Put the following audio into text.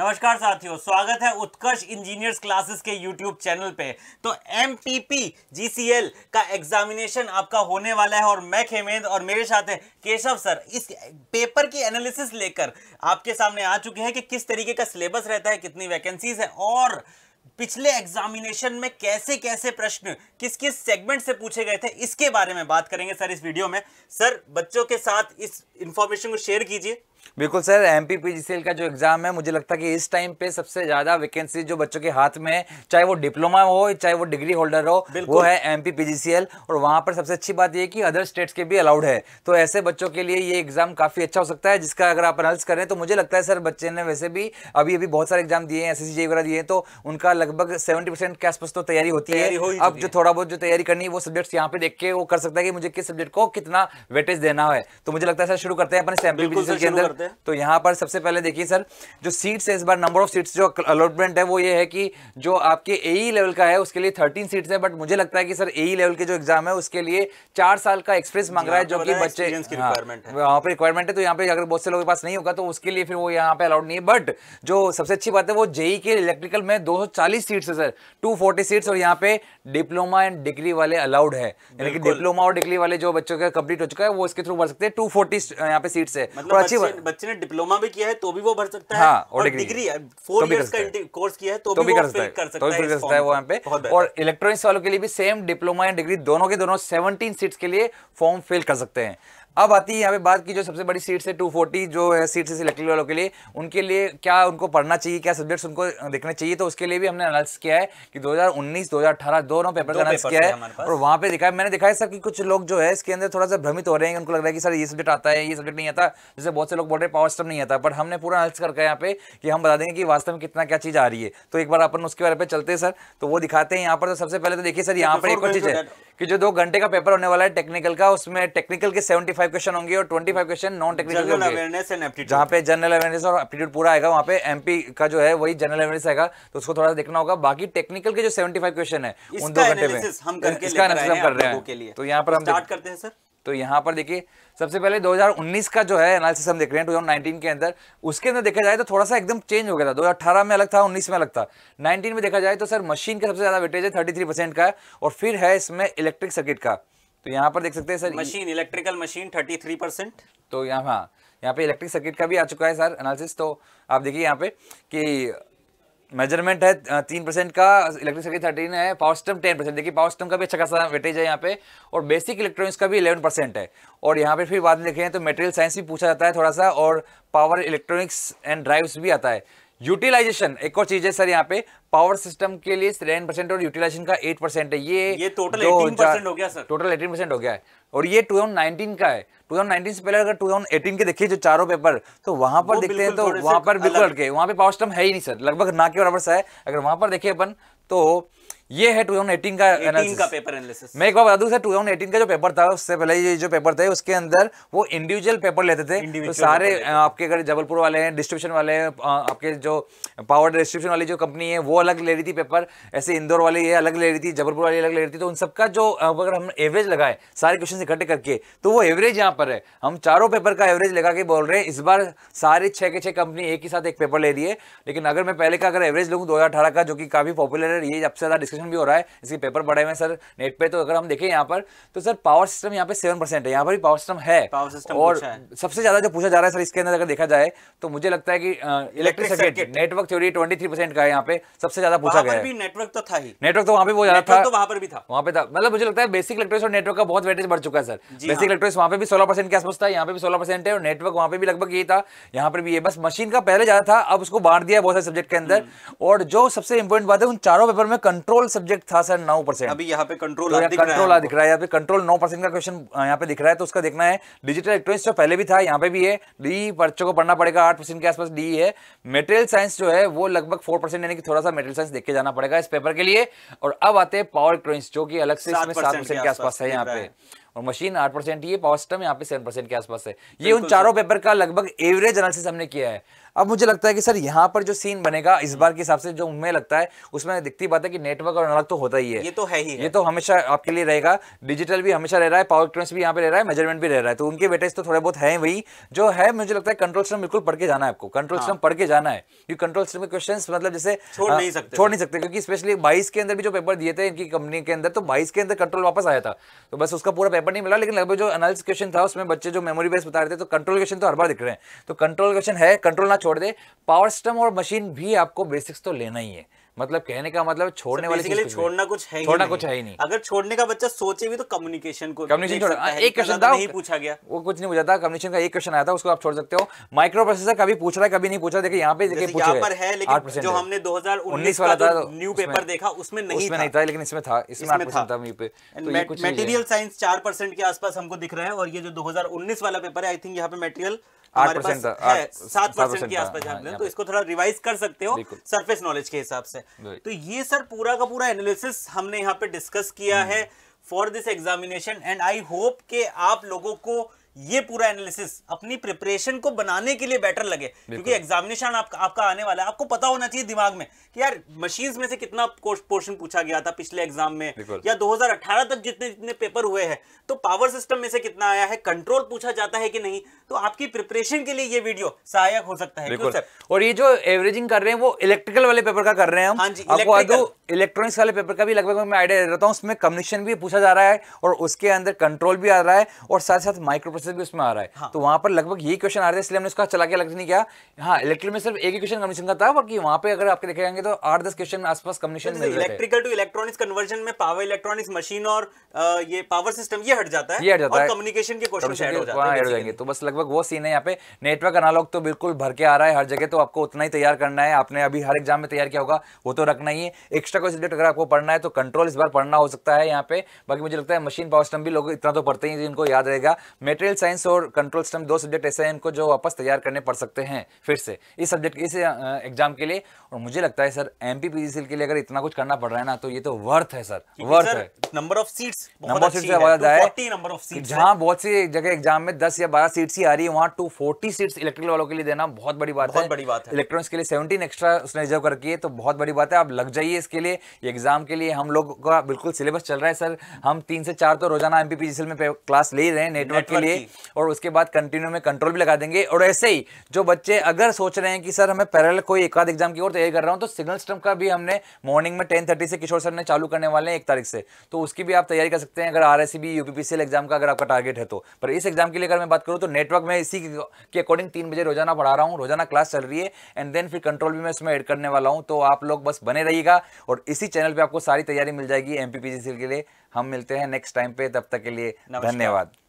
नमस्कार साथियों स्वागत है उत्कर्ष इंजीनियर्स क्लासेस के यूट्यूब चैनल पे तो एम एल का एग्जामिनेशन आपका होने वाला है और मैं खेमेंद और मेरे साथ है केशव सर इस पेपर की एनालिसिस लेकर आपके सामने आ चुके हैं कि किस तरीके का सिलेबस रहता है कितनी वैकेंसीज है और पिछले एग्जामिनेशन में कैसे कैसे प्रश्न किस किस सेगमेंट से पूछे गए थे इसके बारे में बात करेंगे सर इस वीडियो में सर बच्चों के साथ इस इंफॉर्मेशन को शेयर कीजिए बिल्कुल सर एम पी का जो एग्ज़ाम है मुझे लगता है कि इस टाइम पे सबसे ज़्यादा वैकेंसी जो बच्चों के हाथ में है चाहे वो डिप्लोमा हो चाहे वो डिग्री होल्डर हो वो है एम पी और वहाँ पर सबसे अच्छी बात यह कि अदर स्टेट्स के भी अलाउड है तो ऐसे बच्चों के लिए ये एग्ज़ाम काफ़ी अच्छा हो सकता है जिसका अगर आप अनाउंस करें तो मुझे लगता है सर बच्चे ने वैसे भी अभी अभी बहुत सारे एग्जाम दिए हैं एस वगैरह दिए हैं तो उनका लगभग सेवेंटी के आसपास तो तैयारी होती है अब जो थोड़ा बहुत जो तैयारी करनी है वो सब्जेक्ट्स यहाँ पे देख के वो कर सकता है कि मुझे किस सब्जेक्ट को कितना वेटेज देना है तो मुझे लगता है सर शुरू करते हैं अपने एम के अंदर करते हैं तो यहाँ पर सबसे पहले देखिए सर जो सीट्स है इस बार नंबर ऑफ सीट्स जो अलॉटमेंट है वो ये है कि जो आपके ए लेवल e का है उसके लिए थर्टीन सीट्स है बट मुझे लगता है कि सर ए लेवल e के जो एग्जाम है उसके लिए चार साल का एक्सपीरियंस मांग रहा है जो कि बच्चे हाँ, वहाँ पर रिक्वायरमेंट है तो यहाँ पे अगर बहुत से लोगों के पास नहीं होगा तो उसके लिए फिर वो यहाँ पे अलाउड नहीं है बट जो सबसे अच्छी बात है वो जेई e के इलेक्ट्रिकल में दो सीट्स है सर टू सीट्स और यहाँ पे डिप्लोमा एंड डिग्री वाले अलाउड है यानी कि डिप्लोमा और डिग्री वाले जो बच्चों का कंप्लीट हो चुका है वो इसके थ्रू भर सकते हैं टू फोर्टी यहाँ पे सीट्स है मतलब और अच्छी बात बच्चे ने डिप्लोमा भी किया है तो भी वो भर सकता है हाँ, और डिग्री फोर तो ईयर का कोर्स किया है तो, तो भी कर सकता है तो भी कर सकता है वो यहाँ पे और इलेक्ट्रॉनिक्स वालों के लिए भी सेम डिप्लोमा या डिग्री दोनों के दोनों सेवनटीन सीट्स के लिए फॉर्म फिल कर सकते हैं अब आती है यहाँ पे बात की जो सबसे बड़ी सीट से 240 जो है सीट से सिलेक्टेड वालों के लिए उनके लिए क्या उनको पढ़ना चाहिए क्या सब्जेक्ट्स उनको देखना चाहिए तो उसके लिए भी हमने अनालिस किया है कि 2019 2018 दोनों पेपर का एनालिस किया है और वहाँ पे दिखाया मैंने दिखाया सर कि कुछ लोग जो है इसके अंदर थोड़ा सा भ्रमित हो रहे हैं उनको लग रहा है कि सर ये सब्जेक्ट आता है ये सब्जेक्ट नहीं आता जैसे बहुत से लोग बोल रहे हैं पावर स्टम नहीं आता बट हमने पूरा एनालिस करके यहाँ पे कि हम बता देंगे कि वास्तव में कितना क्या चीज़ आ रही है तो एक बार अपन उसके बारे में चलते हैं सर तो वो दिखाते हैं यहाँ पर तो सबसे पहले तो देखिए सर यहाँ पर एक और चीज़ है कि जो दो घंटे का पेपर होने वाला है टेक्निकल का उसमें टेक्निकल के 75 क्वेश्चन होंगे और 25 question non technical general awareness and जहां पे जनरल अवेयरनेस और एप्टीट्यूड पूरा आएगा वहां पे एमपी का जो है वही जनरल अवेयरनेस आएगा तो उसको थोड़ा देखना होगा बाकी टेक्निकल के जो सेवेंटी क्वेश्चन है उन दो घंटे में हम रहे हैं तो यहाँ पर हम स्टार्ट करते हैं सर तो यहाँ पर देखिए सबसे पहले 2019 का जो है एनालिसिस हम देख रहे हैं 2019 के अंदर उसके अंदर देखा जाए तो थोड़ा सा एकदम चेंज हो गया था 2018 में अलग था 19 में अलग था 19 में देखा जाए तो सर मशीन का सबसे ज़्यादा वेटेज है 33 परसेंट का और फिर है इसमें इलेक्ट्रिक सर्किट का तो यहाँ पर देख सकते हैं sir machine electrical machine thirty percent तो यहाँ हाँ यहाँ पे इलेक्ट्रिक सर्किट का भी आ चुका है सर एनालिसिस तो आप देखिए यहाँ पे कि मेजरमेंट है तीन परसेंट का इलेक्ट्रिक सर्किट थर्टीन है पावर सिस्टम टेन परसेंट देखिए पावर सिस्टम का भी अच्छा खासा वेटेज है यहाँ पे और बेसिक इलेक्ट्रॉनिक्स का भी इलेवन परसेंट है और यहाँ पे फिर बाद में देखें तो मेटेरियल साइंस भी पूछा जाता है थोड़ा सा और पावर इलेक्ट्रॉनिक्स एंड ड्राइव्स भी आता है यूटिलाइजेशन एक और चीज है सर यहाँ पे पावर सिस्टम के लिए टेन परसेंट और यूटिलाइजेशन का एट परसेंट है ये ये टोटल एटीन परसेंट हो गया सर टोटल एटीन परसेंट हो गया है और ये 2019 का है 2019 से पहले अगर 2018 के देखिए जो चारों पेपर तो वहां पर देखते हैं तो वहां पर बिल्कुल अटके वहां पे पावर स्टम है ही नहीं सर लगभग ना के बराबर सा है अगर वहां पर देखिए अपन तो ये है 2018 का 18 का पेपर एनालिसिस मैं एक बार बता दूं सर 2018 का जो पेपर था उससे पहले ये जो पेपर थे उसके अंदर वो इंडिविजुअल पेपर लेते थे तो सारे आपके अगर जबलपुर वाले हैं डिस्ट्रीब्यूशन वाले हैं आपके जो पावर डिस्ट्रीब्यूशन वाली जो कंपनी है वो अलग ले रही थी पेपर ऐसे इंदौर वाली ये अलग ले रही थी जबलपुर वाली अलग ले रही थी तो उन सबका जो अगर हम एवरेज लगाए सारे क्वेश्चन इकट्ठे करके तो वो एवरेज यहाँ पर है हम चारों पेपर का एवरेज लगा के बोल रहे हैं इस बार सारे छः के छः कंपनी एक ही साथ एक पेपर ले रही है लेकिन अगर मैं पहले का अगर एवरेज लूँ दो का जो कि काफ़ी पॉपुलर है ये सबसे ज़्यादा डिस्कशन डिस्कशन भी हो रहा है इसके पेपर बढ़े हुए सर नेट पे तो अगर हम देखें यहाँ पर तो सर पावर सिस्टम यहाँ पे सेवन परसेंट है यहाँ पर भी पावर सिस्टम है पावर सिस्टम और सबसे ज़्यादा जो पूछा जा रहा है सर इसके अंदर अगर देखा जाए तो मुझे लगता है कि electric circuit network theory twenty का है यहाँ पे सबसे ज़्यादा पूछा गया नेटवर्क तो था ही नेटवर्क तो वहाँ पे बहुत ज़्यादा था तो वहाँ पर भी था वहाँ पे था मतलब मुझे लगता है बेसिक इलेक्ट्रॉनिक्स और नेटवर्क का बहुत वेटेज बढ़ चुका है सर बेसिक इलेक्ट्रॉनिक्स वहाँ पे भी सोलह परसेंट के आसपास था यहाँ पे भी सोलह परसेंट है और नेटवर्क वहाँ पे भी लगभग यही था यहाँ पर भी ये बस मशीन का पहले ज़्यादा था अब उसको बांट दिया बहुत सारे सब्जेक्ट के अंदर हम्म। और जो सबसे इंपॉर्टेंट बात है उन चारों पेपर में कंट्रोल सब्जेक्ट था सर नौ परसेंट अभी यहाँ पे कंट्रोल तो दिख कंट्रोल दिख रहा है यहाँ पे कंट्रोल नौ परसेंट का क्वेश्चन यहाँ पे दिख रहा है तो उसका देखना है डिजिटल इलेक्ट्रॉनिक्स जो पहले भी था यहाँ पे भी है डी बच्चों को पढ़ना पड़ेगा आठ के आसपास डी है मेटेरियल साइंस जो है वो लगभग फोर परसेंट यानी कि थोड़ा सा मेटेरियल साइंस देख के जाना पड़ेगा इस पेपर के लिए और अब आते हैं पावर इलेक्ट्रॉनिक्स जो कि अलग से इसमें सात परसेंट के आसपास है यहाँ पे और मशीन आठ परसेंट ये पावर सिस्टम यहाँ पे सेवन परसेंट के आसपास है ये उन चारों पेपर का लगभग एवरेज एनालिसिस हमने किया है अब मुझे लगता है कि सर यहाँ पर जो सीन बनेगा इस बार के हिसाब से जो उनमें लगता है उसमें दिखती बात है कि नेटवर्क और अनलॉग तो होता ही है ये तो है ही है। ये तो हमेशा आपके लिए रहेगा डिजिटल भी हमेशा रह रहा है पावर इलेक्ट्रॉनिक्स भी यहाँ पे रह रहा है मेजरमेंट भी रह रहा है तो उनके बेटे तो थोड़े बहुत है वही जो है मुझे लगता है कंट्रोल सिस्टम बिल्कुल पढ़ के जाना है आपको कंट्रोल सिस्टम हाँ। पढ़ के जाना है क्योंकि कंट्रोल सिस्टम के क्वेश्चन मतलब जैसे छोड़ हाँ, नहीं सकते छोड़ नहीं सकते क्योंकि स्पेशली बाईस के अंदर भी जो पेपर दिए थे इनकी कंपनी के अंदर तो बाईस के अंदर कंट्रोल वापस आया था तो बस उसका पूरा पेपर नहीं मिला लेकिन लगभग जो एनालिसिस क्वेश्चन था उसमें बच्चे जो मेमोरी बेस बता रहे थे तो कंट्रोल क्वेश्चन तो हर बार दिख रहे हैं तो कंट्रोल क्वेश्चन है कंट्रोल ना छोड़ दे पावर सिस्टम और मशीन भी आपको बेसिक्स तो लेना ही है मतलब कहने का मतलब छोड़ने वाले के लिए छोड़ना कुछ है छोड़ना कुछ है ही नहीं अगर छोड़ने का बच्चा सोचे भी तो कम्युनिकेशन को कम्युनिकेशन छोड़ा एक क्वेश्चन था नहीं पूछा गया वो कुछ नहीं पूछा था कम्युनिकेशन का एक क्वेश्चन आया था उसको आप छोड़ सकते हो माइक्रो प्रोसेसर कभी पूछ रहा है कभी नहीं पूछा देखिए यहाँ पे यहाँ पर है लेकिन जो हमने 2019 वाला था न्यू पेपर देखा उसमें नहीं नहीं था लेकिन इसमें था इसमें आठ था न्यू पे मटेरियल तो साइंस चार परसेंट के आसपास हमको दिख रहा है और ये जो 2019 वाला पेपर है आई थिंक यहाँ पे मटेरियल सात परसेंट के आसपास आप हाँ, तो इसको थोड़ा रिवाइज कर सकते हो सरफेस नॉलेज के हिसाब से तो ये सर पूरा का पूरा एनालिसिस हमने यहाँ पे डिस्कस किया हम्म। है for this examination and I hope के आप लोगों को ये पूरा एनालिसिस अपनी प्रिपरेशन को बनाने के लिए बेटर लगे क्योंकि एग्जामिनेशन आप, आपका आने वाला है आपको पता होना चाहिए दिमाग में कि यार मशीन्स में से कितना पोर्शन पूछा गया था पिछले एग्जाम में या 2018 तक जितने जितने पेपर हुए हैं तो पावर सिस्टम में से कितना आया है कंट्रोल पूछा जाता है कि नहीं तो आपकी प्रिपरेशन के लिए ये वीडियो सहायक हो सकता है और ये जो एवरेजिंग कर रहे हैं वो इलेक्ट्रिकल वाले पेपर का कर रहे हैं हम हाँ जी इलेक्ट्रॉनिक्स वाले पेपर का भी लगभग मैं आइडिया दे रहा हूँ उसमें कमीशन भी पूछा जा रहा है और उसके अंदर कंट्रोल भी आ रहा है और साथ साथ माइक्रो प्रतिशत भी उसमें आ रहा है हाँ। तो वहां पर लगभग यही क्वेश्चन आ रहे हैं इसलिए हमने उसका चला के लगता नहीं किया हाँ इलेक्ट्रिक में सिर्फ एक ही क्वेश्चन कमीशन का था बाकी वहाँ पे अगर आपके देखे जाएंगे तो आठ दस क्वेश्चन आसपास commission electrical to electronics conversion में पावर इलेक्ट्रॉनिक्स मशीन और ये पावर सिस्टम ये हट जाता है ये हट जाता है कम्युनिकेशन के क्वेश्चन ऐड हाँ, जाएंगे तो बस लगभग वो सीन है यहाँ पे नेटवर्क अनालॉग तो बिल्कुल भर के आ रहा है हर जगह तो आपको उतना ही तैयार करना है आपने अभी हर एग्जाम में तैयार किया होगा वो तो रखना ही है एक्स्ट्रा कोई सब्जेक्ट अगर आपको पढ़ना है तो कंट्रोल इस बार पढ़ना हो सकता है यहाँ पे बाकी मुझे लगता है मशीन पावर सिस्टम भी लोग इतना तो पढ़ते ही इनको याद रहेगा मेटेरियल मटेरियल साइंस और कंट्रोल सिस्टम दो सब्जेक्ट ऐसे हैं इनको जो वापस तैयार करने पड़ सकते हैं फिर से इस सब्जेक्ट इस एग्जाम के लिए और मुझे लगता है सर एम पी के लिए अगर इतना कुछ करना पड़ रहा है ना तो ये तो वर्थ है सर वर्थ है number of seat number of seat से है जहाँ बहुत सी जगह एग्जाम में दस या बारह सीट ही आ रही है वहाँ टू फोर्टी सीट इलेक्ट्रिकल वालों के लिए देना बहुत बड़ी बात है बड़ी बात है इलेक्ट्रॉनिक्स के लिए सेवेंटीन एक्स्ट्रा उसने रिजर्व करके तो बहुत बड़ी बात है आप लग जाइए इसके लिए एग्जाम के लिए हम लोग का बिल्कुल सिलेबस चल रहा है सर हम तीन से चार तो रोजाना एमपीपीजीसी में क्लास ले रहे हैं नेटवर्क के लिए दी और उसके बाद कंटिन्यू में कंट्रोल भी लगा देंगे और ऐसे ही जो बच्चे अगर सोच रहे हैं कि सर हमें पैरल कोई एकाध एग्जाम की और तैयारी कर रहा हूँ तो सिग्नल स्टम का भी हमने मॉर्निंग में टेन से किशोर सर ने चालू करने वाले हैं एक तारीख से तो उसकी भी आप तैयारी कर सकते हैं अगर आर एस एग्जाम का अगर आपका टारगेट है तो पर इस एग्जाम के लिए अगर मैं बात करूँ तो नेटवर्क में इसी के अकॉर्डिंग तीन बजे रोजाना पढ़ा रहा हूँ रोजाना क्लास चल रही है एंड देन फिर कंट्रोल भी मैं इसमें एड करने वाला हूँ तो आप लोग बस बने रहिएगा और इसी चैनल पर आपको सारी तैयारी मिल जाएगी एम के लिए हम मिलते हैं नेक्स्ट टाइम पे तब तक के लिए धन्यवाद